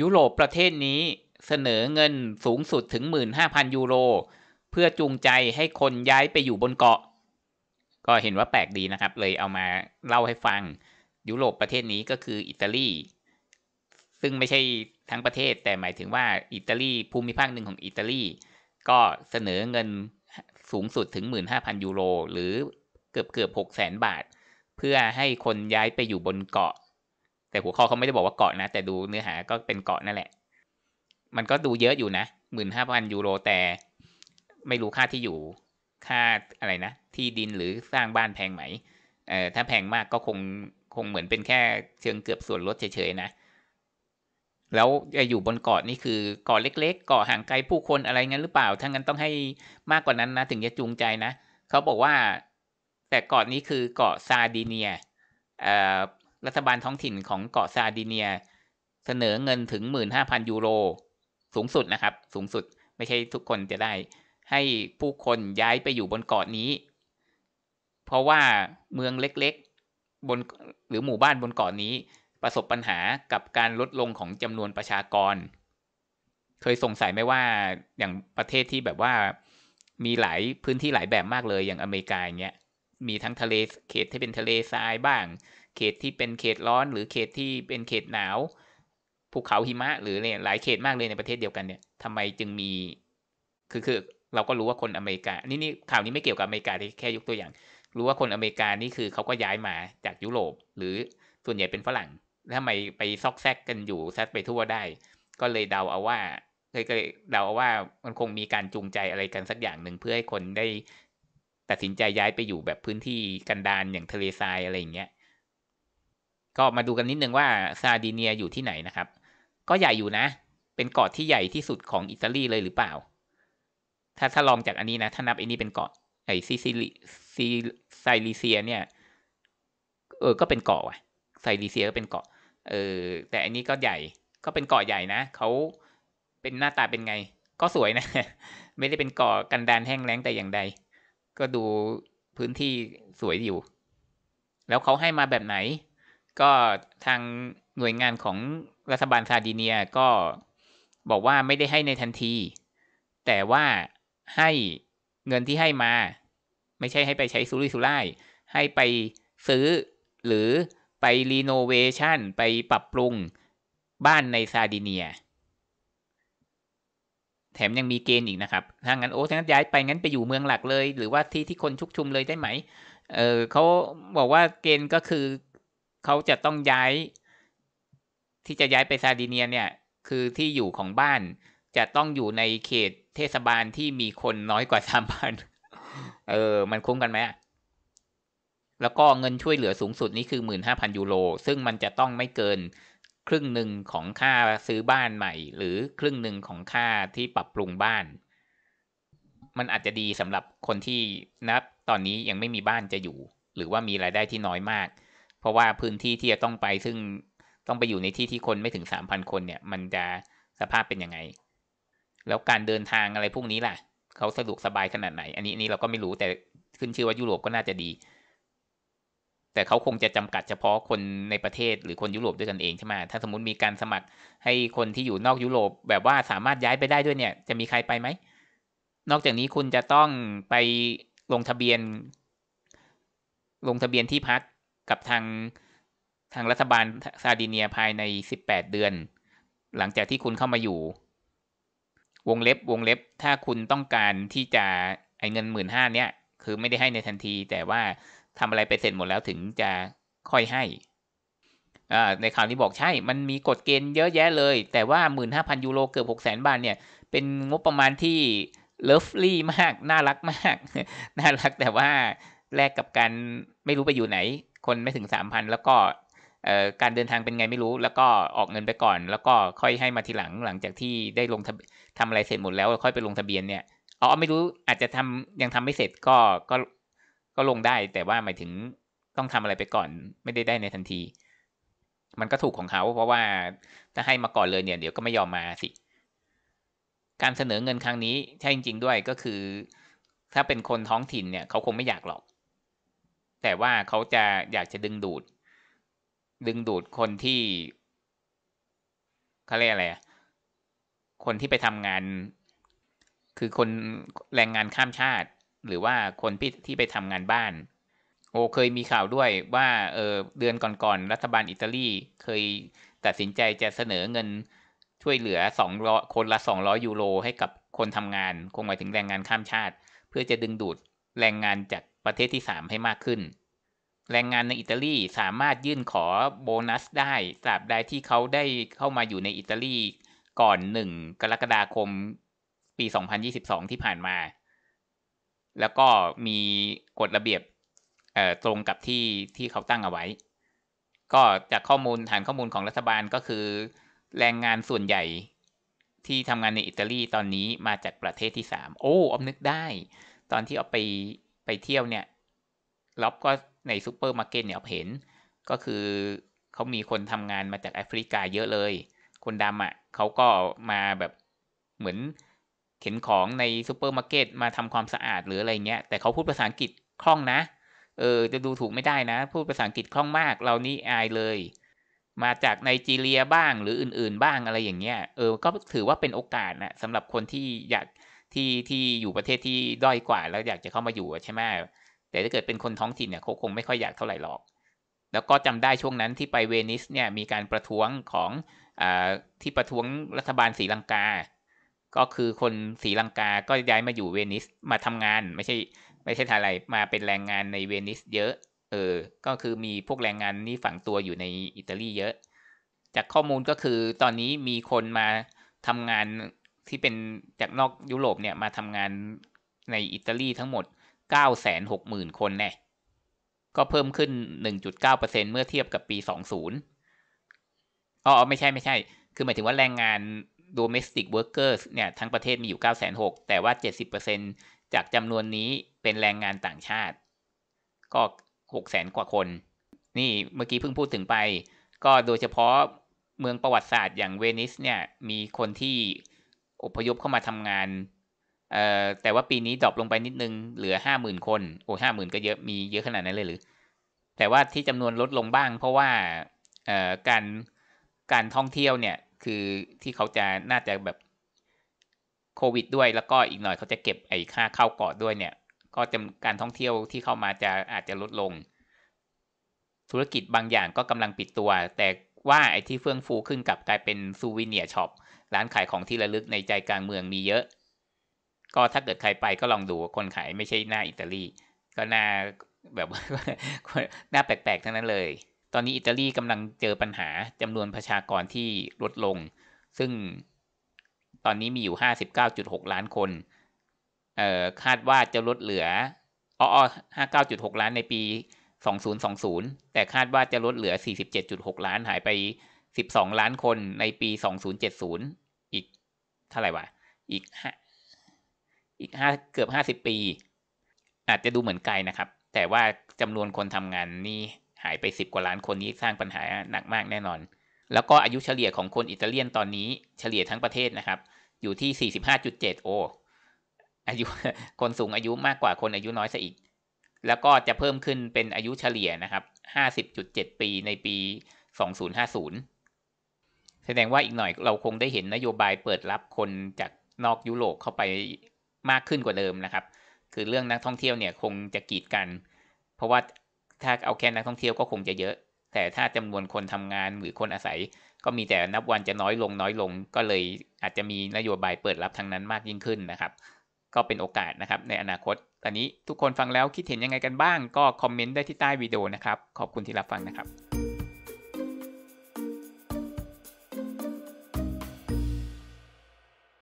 ยุโรปประเทศนี้เสนอเงินสูงสุดถึง 15,000 ยูโร เพื่อจูงใจให้คนย้ายไปอยู่บนเกาะ ก็เห็นว่าแปลกดีนะครับเลยเอามาเล่าให้ฟังยุโรปประเทศนี้ก็คืออิตาลีซึ่งไม่ใช่ทั้งประเทศ แต่หมายถึงว่าอิตาลีภูมิภาคหนึ่งของอิตาลีก็เสนอเงินสูงสุดถึง 15,000 ยูโรหรือเกือบเกือบ6 0 0 0 0 0 บาท เพื่อให้คนย้ายไปอยู่บนเกาะแต่หัวข้อเขาไม่ได้บอกว่าเกาะนะแต่ดูเนื้อหาก็เป็นเกาะนั่นแหละ มันก็ดูเยอะอยู่นะหมื่นห้าพันยูโรแต่ ไม่รู้ค่าที่อยู่ค่าอะไรนะ ที่ดินหรือสร้างบ้านแพงไหมเอ่อถ้าแพงมากก็คงคงเหมือนเป็นแค่ เชิงเกือบส่วนลดเฉยๆนะแล้วจะอยู่บนเกาะนี่คือเกาะเล็กๆเกาะห่างไกลผู้คนอะไรเงี้ยหรือเปล่าถ้างั้นต้องให้มากกว่านั้นนะถึงจะจูงใจนะเขาบอกว่าแต่เกาะนี้คือเกาะซาดิเนียเอ่อรัฐบาลท้องถิ่นของเกาะซาดิเนียเสนอเงินถึง 15,000 ยูโรสูงสุดนะครับ สูงสุดไม่ใช่ทุกคนจะได้ให้ผู้คนย้ายไปอยู่บนเกาะนี้ เพราะว่าเมืองเล็กๆบนหรือหมู่บ้านบนเกาะนี้ประสบปัญหากับการลดลงของจำนวนประชากร เคยสงสัยไหมว่าอย่างประเทศที่แบบว่ามีหลายพื้นที่หลายแบบมากเลยอย่างอเมริกาอย่างเงี้ยมีทั้งทะเลเขตที่เป็นทะเลทรายบ้างเขตที่เป็นเขตร้อนหรือเขตที่เป็นเขตหนาว ภูเขาหิมะหรือเนี่ยหลายเขตมากเลยในประเทศเดียวกันเนี่ยทำไมจึงมี คือคือเราก็รู้ว่าคนอเมริกานี่นี่ข่าวนี้ไม่เกี่ยวกับอเมริกาแค่ยกตัวอย่าง รู้ว่าคนอเมริกานี่คือเขาก็ย้ายมาจากยุโรปหรือส่วนใหญ่เป็นฝรั่งทำไมไปซอกแซกกันอยู่แซดไปทั่วได้ ก็เลยเดาเอาว่าเลยเดาเอาว่ามันคงมีการจูงใจอะไรกันสักอย่างหนึ่งเพื่อให้คนได้ ตัดสินใจย้ายไปอยู่แบบพื้นที่กันดานอย่างทะเลทรายอะไรอย่างเงี้ยก็มาดูกันนิดนึงว่าซาดิเนียอยู่ที่ไหนนะครับ ก็ใหญ่อยู่นะ เป็นเกาะที่ใหญ่ที่สุดของอิตาลีเลยหรือเปล่า ถ้าถ้าลองจากอันนี้นะ ถ้านับอันนี้เป็นเกาะ ไอซิซิลิซิไซลิเซียเนี่ย เออ ก็เป็นเกาะว่ะไซลิเซียก็เป็นเกาะ เออ แต่อันนี้ก็ใหญ่ ก็เป็นเกาะใหญ่นะเขาเป็นหน้าตาเป็นไง ก็สวยนะ ไม่ได้เป็นเกาะกันดานแห้งแล้งแต่อย่างใด ก็ดูพื้นที่สวยอยู่ แล้วเขาให้มาแบบไหนก็ทางหน่วยงานของรัฐบาลซาดิเนียก็บอกว่าไม่ได้ให้ในทันที แต่ว่าให้เงินที่ให้มา ไม่ใช่ให้ไปใช้สุริสุร่ายให้ไปซื้อ หรือไปรีโนเวชันไปปรับปรุงบ้านในซาดิเนีย แถมยังมีเกณฑ์อีกนะครับ ถ้างั้นโอ้ถ้างั้นย้ายไปงั้นไปอยู่เมืองหลักเลย หรือว่าที่ที่คนชุกชุมเลยได้ไหมเออเขาบอกว่าเกณฑ์ก็คือเขาจะต้องย้าย ที่จะย้ายไปซาดิเนียเนี่ย คือที่อยู่ของบ้าน จะต้องอยู่ในเขตเทศบาลที่มีคนน้อยกว่าสามพันเออ มันคุ้มกันไหมแล้วก็เงินช่วยเหลือสูงสุดนี่คือ15,000ยูโรซึ่งมันจะต้องไม่เกิน ครึ่งหนึ่งของค่าซื้อบ้านใหม่ หรือครึ่งหนึ่งของค่าที่ปรับปรุงบ้าน มันอาจจะดีสำหรับคนที่นับตอนนี้ยังไม่มีบ้านจะอยู่ หรือว่ามีรายได้ที่น้อยมากเพราะว่าพื้นที่ที่จะต้องไป ซึ่งต้องไปอยู่ในที่ที่คนไม่ถึงสามพันคนเนี่ย มันจะสภาพเป็นยังไง แล้วการเดินทางอะไรพวกนี้ล่ะ เขาสะดวกสบายขนาดไหน อันนี้นี่เราก็ไม่รู้แต่ขึ้นชื่อว่ายุโรปก็น่าจะดี แต่เขาคงจะจำกัดเฉพาะคนในประเทศหรือคนยุโรปด้วยกันเองใช่ไหมถ้าสมมติมีการสมัครให้คนที่อยู่นอกยุโรป แบบว่าสามารถย้ายไปได้ด้วยเนี่ย จะมีใครไปไหมนอกจากนี้คุณจะต้องไปลงทะเบียน ลงทะเบียนที่พักกับทางทางรัฐบาลซาดิเนียภายใน 18 เดือน หลังจากที่คุณเข้ามาอยู่ วงเล็บวงเล็บถ้าคุณต้องการที่จะ ไอเงินหมื่นห้าเนี้ยคือไม่ได้ให้ในทันที แต่ว่าทำอะไรไปเสร็จหมดแล้วถึงจะค่อยให้อ่าในข่าวนี้บอกใช่ มันมีกฎเกณฑ์เยอะแยะเลย แต่ว่า 15,000 ยูโรเกือบ600,000 บาทเนี่ย เป็นงบประมาณที่เลิฟลี่มากน่ารักมากน่ารัก แต่ว่าแลกกับการไม่รู้ไปอยู่ไหนคนไม่ถึงสามพันแล้วก็การเดินทางเป็นไงไม่รู้ แล้วก็ออกเงินไปก่อน แล้วก็ค่อยให้มาทีหลังหลังจากที่ได้ลงทำอะไรเสร็จหมดแล้วค่อยไปลงทะเบียนเนี่ยอ๋อไม่รู้อาจจะทำยังทำไม่เสร็จก็ก็ก็ลงได้ แต่ว่าหมายถึงต้องทำอะไรไปก่อนไม่ได้ได้ในทันที มันก็ถูกของเขาเพราะว่าถ้าให้มาก่อนเลยเนี่ยเดี๋ยวก็ไม่ยอมมาสิ การเสนอเงินครั้งนี้ใช่จริงๆด้วยก็คือ ถ้าเป็นคนท้องถิ่นเนี่ย เขาคงไม่อยากหรอกแต่ว่าเขาจะอยากจะดึงดูด ดึงดูดคนที่เขาเรียกอะไรคนที่ไปทำงาน คือคนแรงงานข้ามชาติ หรือว่าคนที่ไปทำงานบ้าน โอเคยมีข่าวด้วยว่าเออเดือนก่อนๆรัฐบาลอิตาลีเคยตัดสินใจจะเสนอเงินช่วยเหลือสองร้อคนละสองร้อยูโรให้กับคนทำงาน คงหมายถึงแรงงานข้ามชาติ เพื่อจะดึงดูดแรงงานจากประเทศที่ 3 ให้มากขึ้น แรงงานในอิตาลีสามารถยื่นขอโบนัสได้ตราบใดที่เขาได้เข้ามาอยู่ในอิตาลีก่อน 1 กรกฎาคม ปี 2022 ที่ผ่านมา แล้วก็มีกฎระเบียบตรงกับที่ที่เขาตั้งเอาไว้ ก็จากข้อมูลฐานข้อมูลของรัฐบาลก็คือ แรงงานส่วนใหญ่ที่ทำงานในอิตาลีตอนนี้มาจากประเทศที่ 3 โอ้อมนึกได้ ตอนที่เอาไปไปเที่ยวเนี่ย ล็อบก็ในซูเปอร์มาร์เก็ตเนี่ยเห็น ก็คือเขามีคนทำงานมาจากแอฟริกาเยอะเลย คนดำอ่ะเขาก็มาแบบเหมือนเข็นของในซูเปอร์มาร์เก็ตมาทำความสะอาดหรืออะไรเงี้ยแต่เขาพูดภาษาอังกฤษคล่องนะเออจะดูถูกไม่ได้นะพูดภาษาอังกฤษคล่องมากเรานี่อายเลย มาจากไนจีเรียบ้างหรืออื่น ๆ บ้างอะไรอย่างเงี้ยเออ ก็ถือว่าเป็นโอกาสนะสำหรับคนที่อยากที่ที่อยู่ประเทศที่ด้อยกว่าแล้วอยากจะเข้ามาอยู่ใช่ไหมแต่ถ้าเกิดเป็นคนท้องถิ่นเนี่ยเขาคงไม่ค่อยอยากเท่าไหร่หรอก แล้วก็จำได้ช่วงนั้นที่ไปเวนิสเนี่ยมีการประท้วงของอที่ประท้วงรัฐบาลสีลังกา ก็คือคนสีลังกาก็ย้ายมาอยู่เวนิสมาทำงานไม่ใช่ไม่ใช่ทาอะไรมาเป็นแรงงานในเวนิสเยอะ เออ ก็คือมีพวกแรงงานนี่ฝังตัวอยู่ในอิตาลีเยอะ จากข้อมูลก็คือตอนนี้มีคนมาทำงานที่เป็นจากนอกยุโรปเนี่ย มาทำงานในอิตาลีทั้งหมด 960,000 คนแน่ก็เพิ่มขึ้น 1.9%เมื่อเทียบกับปี20อ๋อไม่ใช่ไม่ใช่ คือหมายถึงว่าแรงงาน domestic workers เนี่ย ทั้งประเทศมีอยู่906,000 แต่ว่า 70%จากจำนวนนี้เป็นแรงงานต่างชาติ ก็ 600,000กว่าคน นี่เมื่อกี้เพิ่งพูดถึงไป ก็โดยเฉพาะเมืองประวัติศาสตร์อย่างเวนิสเนี่ยมีคนที่อพยพเข้ามาทำงาน เอ่อ แต่ว่าปีนี้ดรอปลงไปนิดนึงเหลือห้าหมื่นคน โอ้ห้าหมื่นก็เยอะมีเยอะขนาดนั้นเลยหรือ แต่ว่าที่จำนวนลดลงบ้าง เพราะว่า เอ่อ การการท่องเที่ยวเนี่ยคือที่เขาจะน่าจะแบบโควิดด้วย แล้วก็อีกหน่อยเขาจะเก็บไอ้ค่าเข้าเกาะด้วยเนี่ย ก็จะการท่องเที่ยวที่เข้ามาจะอาจจะลดลง ธุรกิจบางอย่างก็กำลังปิดตัวแต่ว่าไอ้ที่เฟื่องฟูขึ้นกับกลายเป็นซูวิเนียช็อปร้านขายของที่ระลึกในใจกลางเมืองมีเยอะ ก็ถ้าเกิดใครไปก็ลองดูคนขายไม่ใช่หน้าอิตาลี ก็หน้าแบบหน้าแปลกๆทั้งนั้นเลย ตอนนี้อิตาลีกำลังเจอปัญหาจำนวนประชากรที่ลดลง ซึ่งตอนนี้มีอยู่ 59.6 ล้านคนคาดว่าจะลดเหลืออ๋อ59.6 ล้านในปี2020 แต่คาดว่าจะลดเหลือ 47.6 ล้านหายไป 12 ล้านคนในปี 2070 อีกเท่าไหร่วะอีกอีกห้าเกือบห้าสิบปี อาจจะดูเหมือนไกลนะครับ แต่ว่าจำนวนคนทำงานนี่หายไปสิบกว่าล้านคนนี้สร้างปัญหาหนักมากแน่นอน แล้วก็อายุเฉลี่ยของคนอิตาเลียนตอนนี้เฉลี่ยทั้งประเทศนะครับ อยู่ที่สี่สิบห้าจุดเจ็ดโอ อายุคนสูงอายุมากกว่าคนอายุน้อยซะอีกแล้วก็จะเพิ่มขึ้นเป็นอายุเฉลี่ยนะครับ 50.7 ปีในปี 2050 แสดงว่าอีกหน่อยเราคงได้เห็นนโยบายเปิดรับคนจากนอกยุโรปเข้าไปมากขึ้นกว่าเดิมนะครับ คือเรื่องนักท่องเที่ยวเนี่ยคงจะกีดกัน เพราะว่าถ้าเอาแค่นักท่องเที่ยวก็คงจะเยอะ แต่ถ้าจำนวนคนทำงานหรือคนอาศัย ก็มีแต่นับวันจะน้อยลงน้อยลง ก็เลยอาจจะมีนโยบายเปิดรับทางนั้นมากยิ่งขึ้นนะครับก็เป็นโอกาสนะครับในอนาคต ตอนนี้ทุกคนฟังแล้วคิดเห็นยังไงกันบ้าง ก็คอมเมนต์ได้ที่ใต้วิดีโอนะครับ ขอบคุณที่รับฟังนะครับ